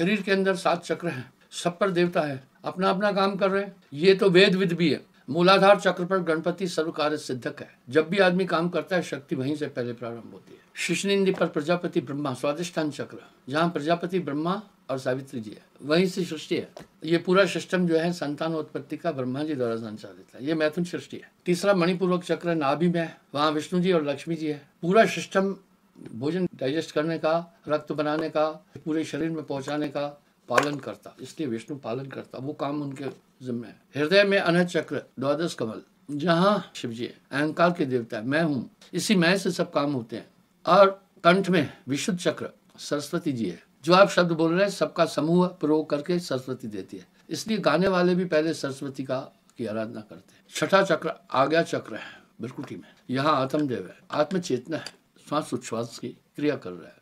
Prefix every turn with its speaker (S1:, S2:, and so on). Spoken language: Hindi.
S1: शरीर के अंदर सात चक्र हैं सब पर देवता है अपना अपना काम कर रहे हैं ये तो वेद विद भी है मूलाधार चक्र पर गणपति सर्व कार्य सिद्धक है जब भी आदमी काम करता है शक्ति वहीं से पहले प्रारंभ होती है शिशनिंदी पर प्रजापति ब्रह्मा स्वादिष्ठान चक्र जहाँ प्रजापति ब्रह्मा और सावित्री जी है वहीं से सृष्टि है ये पूरा सिस्टम जो है संतान उत्पत्ति का ब्रह्मा जी द्वारा संचालित है ये मैथुन सृष्टि है तीसरा मणिपूर्वक चक्र नाभि में है वहाँ विष्णु जी और लक्ष्मी जी है पूरा सिस्टम भोजन डाइजेस्ट करने का रक्त बनाने का पूरे शरीर में पहुंचाने का पालन करता इसलिए विष्णु पालन करता वो काम उनके जिम्मे है हृदय में अनह चक्र द्वादश कमल जहाँ शिव जी अहंकार के देवता है मैं हूँ इसी मैं से सब काम होते हैं और कंठ में विशुद्ध चक्र सरस्वती जी है जो आप शब्द बोल रहे हैं सबका समूह प्रयोग करके सरस्वती देती है इसलिए गाने वाले भी पहले सरस्वती का की आराधना करते हैं छठा चक्र आज्ञा चक्र है बिरकुटी में यहाँ आत्मदेव है आत्म चेतना
S2: है श्वास उच्छ्वास की क्रिया कर रहा है